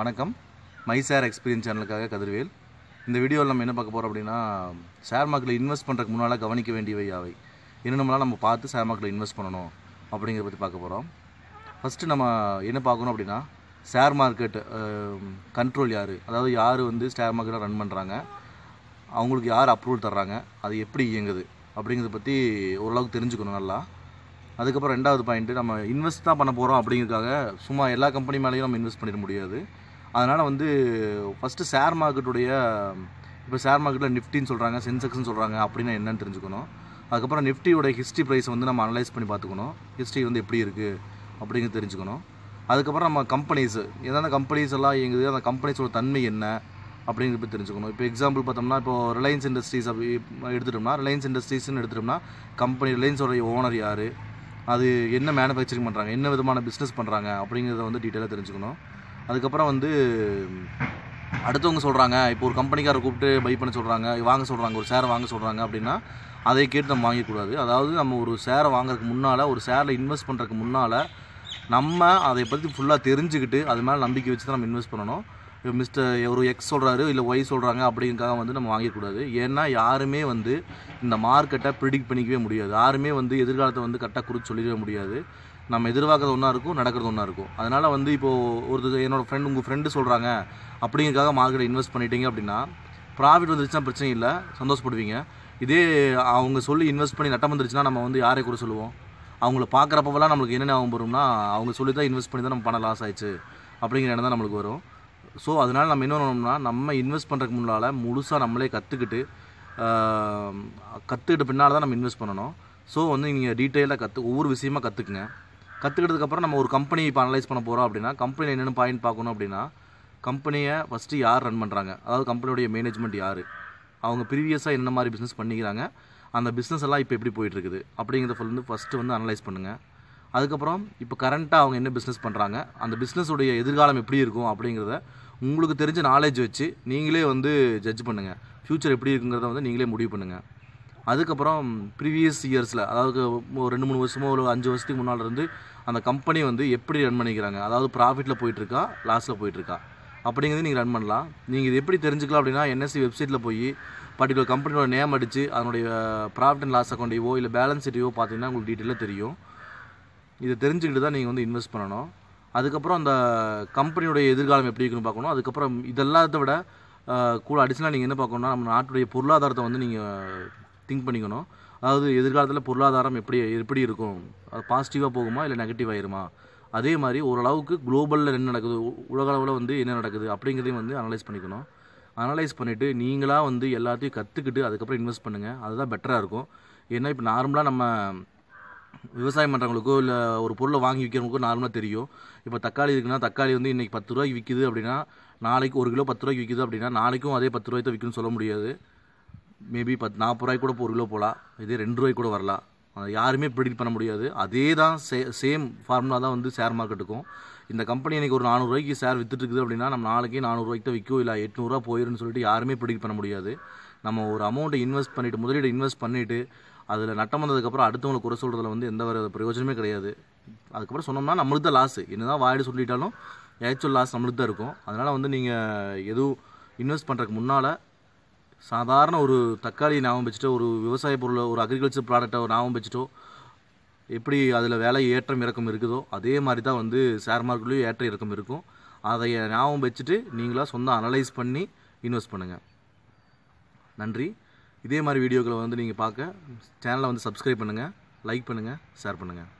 வணக்கம் my sir experience சேனலுக்காக கதிர்வேல் இந்த வீடியோவில் நம்ம என்ன பார்க்க போகிறோம் அப்படின்னா ஷேர் மார்க்கெட்டில் இன்வெஸ்ட் பண்ணுறதுக்கு முன்னால் கவனிக்க வேண்டியவை யாவை என்னென்னலாம் நம்ம பார்த்து ஷேர் மார்க்கெட்டில் இன்வெஸ்ட் பண்ணணும் அப்படிங்கிறத பற்றி பார்க்க போகிறோம் ஃபஸ்ட்டு நம்ம என்ன பார்க்கணும் அப்படின்னா ஷேர் மார்க்கெட் கண்ட்ரோல் யார் அதாவது யார் வந்து ஷேர் மார்க்கெட்டை ரன் பண்ணுறாங்க அவங்களுக்கு யார் அப்ரூவல் தர்றாங்க அது எப்படி இயங்குது அப்படிங்கிறத பற்றி ஓரளவுக்கு தெரிஞ்சுக்கணும் நல்லா அதுக்கப்புறம் ரெண்டாவது பாயிண்ட்டு நம்ம இன்வெஸ்ட் தான் பண்ண போகிறோம் அப்படிங்கிறதுக்காக சும்மா எல்லா கம்பெனி மேலேயும் நம்ம இன்வெஸ்ட் பண்ணிட முடியாது அதனால் வந்து ஃபஸ்ட்டு ஷேர் மார்க்கெட்டுடைய இப்போ ஷேர் மார்க்கெட்டில் நிஃப்டின்னு சொல்கிறாங்க சென்செக்ஸ்னு சொல்கிறாங்க அப்படின்னா என்னன்னு தெரிஞ்சுக்கணும் அதுக்கப்புறம் நிஃப்டியோட ஹிஸ்ட்ரி ப்ரைஸ் வந்து நம்ம அனலைஸ் பண்ணி பார்த்துக்கணும் ஹிஸ்ட்ரி வந்து எப்படி இருக்குது அப்படிங்கிறது தெரிஞ்சுக்கணும் அதுக்கப்புறம் நம்ம கம்பெனிஸ் எந்தெந்த கம்பெனிஸ் எல்லாம் இயங்குது அந்த கம்பெனிஸோட தன்மை என்ன அப்படிங்கிறப்ப தெரிஞ்சுக்கணும் இப்போ எக்ஸாம்பிள் பார்த்தோம்னா இப்போ ரிலையன்ஸ் இண்டஸ்ட்ரீஸ் அப்படி எடுத்துட்டோம்னா ரிலையன்ஸ் இண்டஸ்ட்ரீஸ்னு எடுத்துட்டோம்னா கம்பெனி ரிலையன்ஸோடைய ஓனர் யார் அது என்ன மேனுஃபேக்சரிங் பண்ணுறாங்க என்ன விதமான பிஸ்னஸ் பண்ணுறாங்க அப்படிங்கிறத வந்து டீட்டெயிலாக தெரிஞ்சுக்கணும் அதுக்கப்புறம் வந்து அடுத்தவங்க சொல்கிறாங்க இப்போ ஒரு கம்பெனிக்காரர் கூப்பிட்டு பை பண்ண சொல்கிறாங்க வாங்க சொல்கிறாங்க ஒரு சேரை வாங்க சொல்கிறாங்க அப்படின்னா அதை கேட்டு நம்ம வாங்கக்கூடாது அதாவது நம்ம ஒரு சேரை வாங்குறதுக்கு முன்னால் ஒரு சேரில் இன்வெஸ்ட் பண்ணுறதுக்கு முன்னால் நம்ம அதை பற்றி ஃபுல்லாக தெரிஞ்சுக்கிட்டு அது மேலே நம்பிக்கை வச்சு தான் நம்ம இன்வெஸ்ட் பண்ணணும் மிஸ்டர் ஒரு எக்ஸ் சொல்கிறாரு இல்லை ஒய் சொல்கிறாங்க அப்படிங்காக வந்து நம்ம வாங்கிக்கூடாது ஏன்னா யாருமே வந்து இந்த மார்க்கெட்டை ப்ரிடிக்ட் பண்ணிக்கவே முடியாது யாருமே வந்து எதிர்காலத்தை வந்து கரெக்டாக குறித்து சொல்லிடவே முடியாது நம்ம எதிர்பார்க்குறது ஒன்றா இருக்கும் நடக்கிறது ஒன்றா இருக்கும் அதனால் வந்து இப்போது ஒரு என்னோடய ஃப்ரெண்ட் உங்கள் ஃப்ரெண்டு சொல்கிறாங்க அப்படிங்கிறக்காக மார்க்கெட்டை இன்வெஸ்ட் பண்ணிட்டீங்க அப்படின்னா ப்ராஃபிட் வந்துருச்சுன்னா பிரச்சனை இல்லை சந்தோஷப்படுவீங்க இதே அவங்க சொல்லி இன்வெஸ்ட் பண்ணி நட்டம் வந்துருச்சுன்னா நம்ம வந்து யாரை கூட சொல்லுவோம் அவங்கள பார்க்குறப்பவெல்லாம் நம்மளுக்கு என்னென்ன ஆகும் வரும்னா அவங்க சொல்லி தான் இன்வெஸ்ட் பண்ணி தான் நம்ம பணம் லாஸ் ஆயிடுச்சு அப்படிங்கிற எண்ணம் தான் நம்மளுக்கு வரும் ஸோ அதனால் நம்ம என்ன பண்ணோம்னா நம்ம இன்வெஸ்ட் பண்ணுறதுக்கு முன்னால் முழுசாக நம்மளே கற்றுக்கிட்டு கற்றுக்கிட்ட பின்னால் தான் நம்ம இன்வெஸ்ட் பண்ணணும் ஸோ வந்து நீங்கள் டீட்டெயிலாக கற்று ஒவ்வொரு விஷயமா கற்றுக்குங்க கற்றுக்கிட்டதுக்கப்புறம் நம்ம ஒரு கம்பெனி இப்போ அனலைஸ் பண்ண போகிறோம் அப்படின்னா கம்பெனியில் என்னென்ன பாயிண்ட் பார்க்கணும் அப்படின்னா கம்பெனியை ஃபஸ்ட்டு யார் ரன் பண்ணுறாங்க அதாவது கம்பெனியோடைய மேனேஜ்மெண்ட் யார் அவங்க ப்ரீவியஸாக என்ன மாதிரி பிஸ்னஸ் பண்ணிக்கிறாங்க அந்த பிஸ்னஸ் எல்லாம் இப்போ எப்படி போயிட்டுருக்குது அப்படிங்கிறத ஃபுல் வந்து ஃபஸ்ட்டு வந்து அனலைஸ் பண்ணுங்கள் அதுக்கப்புறம் இப்போ கரண்ட்டாக அவங்க என்ன பிஸ்னஸ் பண்ணுறாங்க அந்த பிஸ்னஸுடைய எதிர்காலம் எப்படி இருக்கும் அப்படிங்கிறத உங்களுக்கு தெரிஞ்ச நாலேஜ் வச்சு நீங்களே வந்து ஜட்ஜ் பண்ணுங்கள் ஃப்யூச்சர் எப்படி இருக்குங்கிறத வந்து நீங்களே முடிவு பண்ணுங்கள் அதுக்கப்புறம் ப்ரீவியஸ் இயர்ஸில் அதாவது ஒரு ரெண்டு மூணு வருஷமோ ஒரு அஞ்சு வருஷத்துக்கு முன்னால் இருந்து அந்த கம்பெனி வந்து எப்படி ரன் பண்ணிக்கிறாங்க அதாவது ப்ராஃபிட்டில் போயிட்டுருக்கா லாஸில் போயிட்டுருக்கா அப்படிங்கிறது நீங்கள் ரன் பண்ணலாம் நீங்கள் இது எப்படி தெரிஞ்சுக்கலாம் அப்படின்னா என்எஸ்சி வெப்சைட்டில் போய் பர்டிகுலர் கம்பெனியோட நேம் அடித்து அதனுடைய ப்ராஃபிட் அண்ட் லாஸ் அக்கௌண்ட்டையோ இல்லை பேலன்ஸ் ஷீட்டையோ பார்த்தீங்கன்னா உங்களுக்கு டீட்டெயிலாக தெரியும் இதை தெரிஞ்சுக்கிட்டு தான் நீங்கள் வந்து இன்வெஸ்ட் பண்ணணும் அதுக்கப்புறம் அந்த கம்பெனியோடைய எதிர்காலம் எப்படி இருக்குன்னு பார்க்கணும் அதுக்கப்புறம் இதெல்லாத்த விட கூட அடிஷனாக நீங்கள் என்ன பார்க்கணும்னா நம்ம நாட்டுடைய பொருளாதாரத்தை வந்து நீங்கள் திங்க் பண்ணிக்கணும் அதாவது எதிர்காலத்தில் பொருளாதாரம் எப்படி எப்படி இருக்கும் அது பாசிட்டிவாக போகுமா இல்லை நெகட்டிவ் ஆயிருமா அதே மாதிரி ஓரளவுக்கு குளோபலில் என்ன நடக்குது உலக அளவில் வந்து என்ன நடக்குது அப்படிங்கிறதையும் வந்து அனலைஸ் பண்ணிக்கணும் அனலைஸ் பண்ணிவிட்டு நீங்களாக வந்து எல்லாத்தையும் கற்றுக்கிட்டு அதுக்கப்புறம் இன்வெஸ்ட் பண்ணுங்கள் அதுதான் பெட்டராக இருக்கும் ஏன்னா இப்போ நார்மலாக நம்ம விவசாயம் பண்ணுறவங்களுக்கோ இல்லை ஒரு பொருளை வாங்கி விற்கிறவங்களுக்கோ நார்மலாக தெரியும் இப்போ தக்காளி இருக்குன்னா தக்காளி வந்து இன்றைக்கி பத்து ரூபாய்க்கு விற்கிது அப்படின்னா நாளைக்கு ஒரு கிலோ பத்து ரூபாய்க்கு விற்கிது அப்படின்னா நாளைக்கும் அதே பத்து ரூபாய்க்கு விற்கணும்னு சொல்ல முடியாது மேபி பத் நாற்பது ரூபாய் கூட ஒரு கிலோ போகலாம் இதே ரெண்டு ரூபாய்க்கு கூட வரலாம் யாருமே ப்ரெடிக்ட் பண்ண முடியாது அதே தான் சே சேம் ஃபார்முலா தான் வந்து ஷேர் மார்க்கெட்டுக்கும் இந்த கம்பெனி இன்றைக்கி ஒரு நானூறுரூவாய்க்கு ஷேர் இருக்குது அப்படின்னா நம்ம நாளைக்கே நானூறுரூவாய்க்கு தான் விற்கும் இல்லை எட்நூறுரூவா போயிருன்னு சொல்லிட்டு யாருமே ப்ரெடிக்ட் பண்ண முடியாது நம்ம ஒரு அமௌண்ட்டை இன்வெஸ்ட் பண்ணிவிட்டு முதலீடு இன்வெஸ்ட் பண்ணிவிட்டு அதில் நட்டம் வந்ததுக்கப்புறம் அடுத்தவங்களுக்கு குறை சொல்கிறதுல வந்து எந்த ஒரு பிரயோஜனமே கிடையாது அதுக்கப்புறம் சொன்னோம்னா நம்மளுக்கு தான் லாஸு என்ன தான் வாயிடு சொல்லிட்டாலும் ஏச்சுவல் லாஸ் நம்மளுக்கு தான் இருக்கும் அதனால் வந்து நீங்கள் எதுவும் இன்வெஸ்ட் பண்ணுறதுக்கு முன்னால் சாதாரண ஒரு தக்காளி ஞாபகம் வச்சுட்டோ ஒரு விவசாய பொருளை ஒரு அக்ரிகல்ச்சர் ப்ராடக்டை ஞாபகம் வச்சுட்டோ எப்படி அதில் வேலை ஏற்றம் இறக்கம் இருக்குதோ அதே மாதிரி தான் வந்து ஷேர் மார்க்கெட்லேயும் ஏற்ற இறக்கம் இருக்கும் அதை ஞாபகம் வச்சுட்டு நீங்களாக சொந்தம் அனலைஸ் பண்ணி இன்வெஸ்ட் பண்ணுங்கள் நன்றி இதே மாதிரி வீடியோக்களை வந்து நீங்கள் பார்க்க சேனலை வந்து சப்ஸ்கிரைப் பண்ணுங்கள் லைக் பண்ணுங்கள் ஷேர் பண்ணுங்கள்